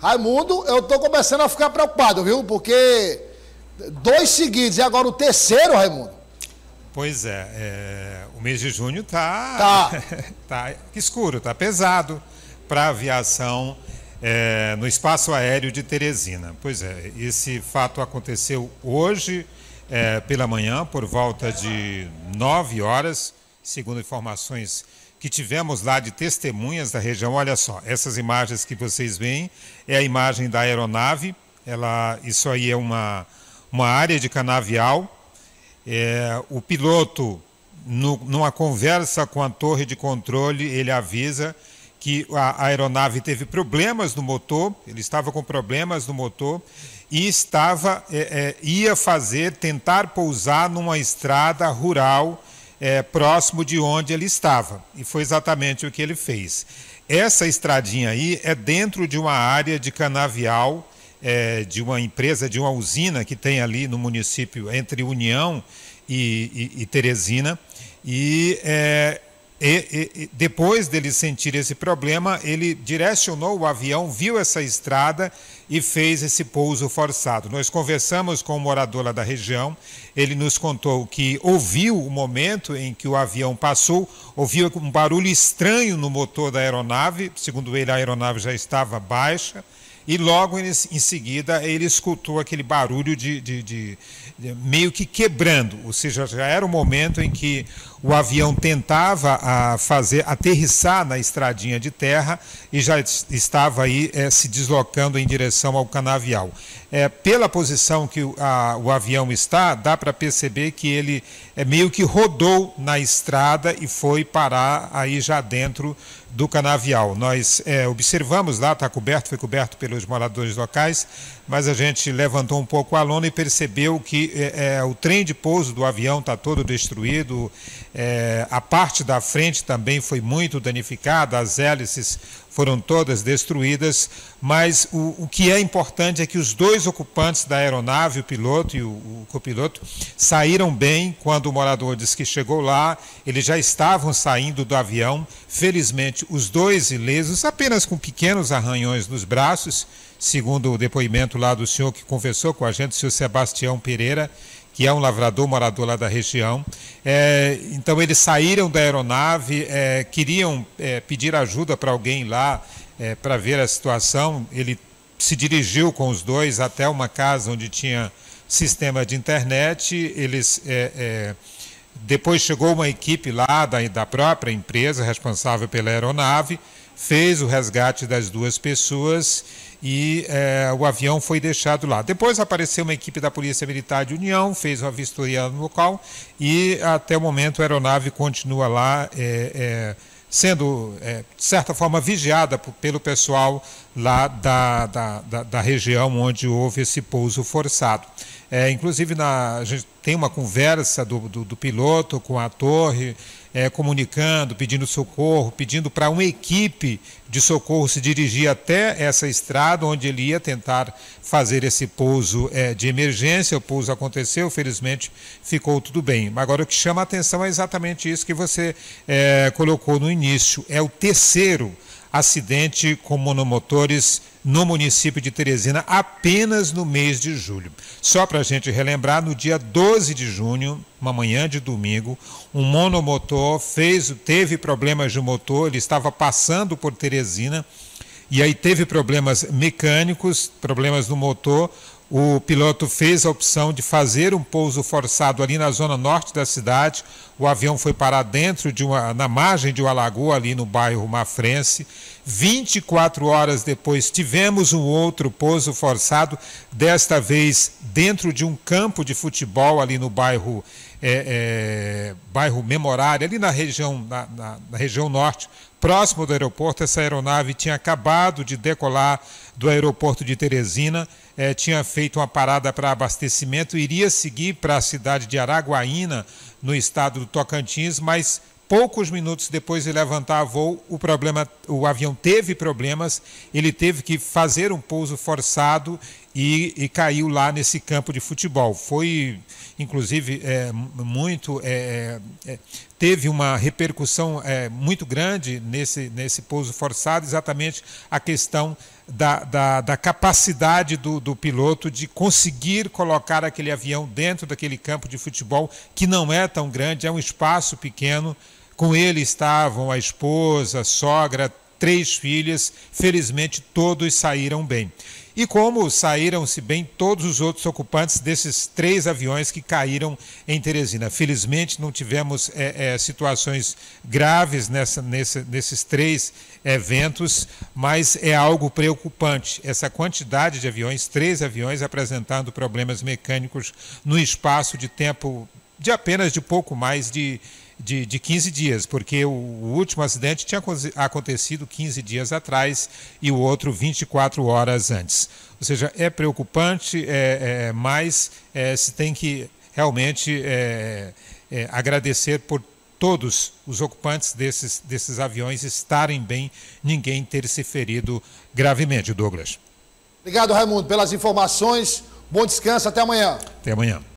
Raimundo, eu estou começando a ficar preocupado, viu? Porque dois seguidos e agora o terceiro, Raimundo. Pois é, é o mês de junho tá, tá. tá escuro, tá pesado para a aviação é, no espaço aéreo de Teresina. Pois é, esse fato aconteceu hoje é, pela manhã, por volta de 9 horas, segundo informações que tivemos lá de testemunhas da região. Olha só, essas imagens que vocês veem é a imagem da aeronave. Ela, isso aí é uma, uma área de canavial. É, o piloto, no, numa conversa com a torre de controle, ele avisa que a aeronave teve problemas no motor, ele estava com problemas no motor e estava é, é, ia fazer tentar pousar numa estrada rural é, próximo de onde ele estava. E foi exatamente o que ele fez. Essa estradinha aí é dentro de uma área de canavial, é, de uma empresa, de uma usina que tem ali no município entre União e, e, e Teresina. E é, e, e, depois dele sentir esse problema, ele direcionou o avião, viu essa estrada e fez esse pouso forçado. Nós conversamos com o um morador lá da região, ele nos contou que ouviu o momento em que o avião passou, ouviu um barulho estranho no motor da aeronave, segundo ele, a aeronave já estava baixa e logo em seguida ele escutou aquele barulho de, de, de, de, meio que quebrando, ou seja, já era o momento em que o avião tentava a fazer aterrissar na estradinha de terra e já estava aí é, se deslocando em direção ao canavial. É, pela posição que o, a, o avião está, dá para perceber que ele é meio que rodou na estrada e foi parar aí já dentro do canavial. Nós é, observamos lá, está coberto, foi coberto pelo pelos moradores locais, mas a gente levantou um pouco a lona e percebeu que é, é o trem de pouso do avião está todo destruído, é, a parte da frente também foi muito danificada, as hélices foram todas destruídas, mas o, o, que é importante é que os dois ocupantes da aeronave, o piloto e o, o copiloto, saíram bem quando o morador disse que chegou lá, eles já estavam saindo do avião, felizmente os dois ilesos, apenas com pequenos arranhões nos braços, segundo o depoimento lá do senhor que conversou com a gente, o senhor Sebastião Pereira, que é um lavrador, morador lá da região. É, então eles saíram da aeronave, é, queriam é, pedir ajuda para alguém lá é, para ver a situação. Ele se dirigiu com os dois até uma casa onde tinha sistema de internet. Eles é, é, depois chegou uma equipe lá da, da própria empresa responsável pela aeronave, fez o resgate das duas pessoas e é, o avião foi deixado lá. Depois apareceu uma equipe da Polícia Militar de União, fez uma vistoria no local e até o momento a aeronave continua lá. É, é sendo, é, de certa forma, vigiada pelo pessoal lá da, da, da, da, região onde houve esse pouso forçado. É, inclusive, na, a gente tem uma conversa do, do, do piloto com a torre, é, comunicando, pedindo socorro, pedindo para uma equipe de socorro se dirigir até essa estrada onde ele ia tentar fazer esse pouso é, de emergência. O pouso aconteceu, felizmente ficou tudo bem. Mas agora o que chama a atenção é exatamente isso que você é, colocou no início: é o terceiro acidente com monomotores no município de Teresina apenas no mês de julho. Só para a gente relembrar, no dia 12 de junho, uma manhã de domingo, um monomotor fez, teve problemas de motor, ele estava passando por Teresina e aí teve problemas mecânicos, problemas no motor. O piloto fez a opção de fazer um pouso forçado ali na zona norte da cidade. O avião foi parar dentro de uma, na margem de uma lagoa ali no bairro Mafrense. 24 horas depois tivemos um outro pouso forçado, desta vez dentro de um campo de futebol ali no bairro é, é, bairro Memorário, ali na região na, na, na região norte, próximo do aeroporto. Essa aeronave tinha acabado de decolar do aeroporto de Teresina é, tinha feito uma parada para abastecimento, iria seguir para a cidade de Araguaína, no estado do Tocantins, mas poucos minutos depois de levantar voo, o problema, o avião teve problemas, ele teve que fazer um pouso forçado e, e, caiu lá nesse campo de futebol. Foi, inclusive, é, muito. É, é, é teve uma repercussão é, muito grande nesse, nesse pouso forçado, exatamente a questão da, da, da capacidade do, do, piloto de conseguir colocar aquele avião dentro daquele campo de futebol, que não é tão grande, é um espaço pequeno. Com ele estavam a esposa, a sogra, três filhas. Felizmente, todos saíram bem. E como saíram-se bem todos os outros ocupantes desses três aviões que caíram em Teresina. Felizmente não tivemos é, é, situações graves nessa, nesses três eventos, mas é algo preocupante. Essa quantidade de aviões, três aviões apresentando problemas mecânicos no espaço de tempo de apenas de pouco mais de de, de 15 dias, porque o, o último acidente tinha acontecido 15 dias atrás e o outro 24 horas antes. Ou seja, é preocupante, é, é, mas é, se tem que realmente é, é, agradecer por todos os ocupantes desses, desses aviões estarem bem, ninguém ter se ferido gravemente, Douglas. Obrigado, Raimundo, pelas informações. Bom descanso, até amanhã. Até amanhã.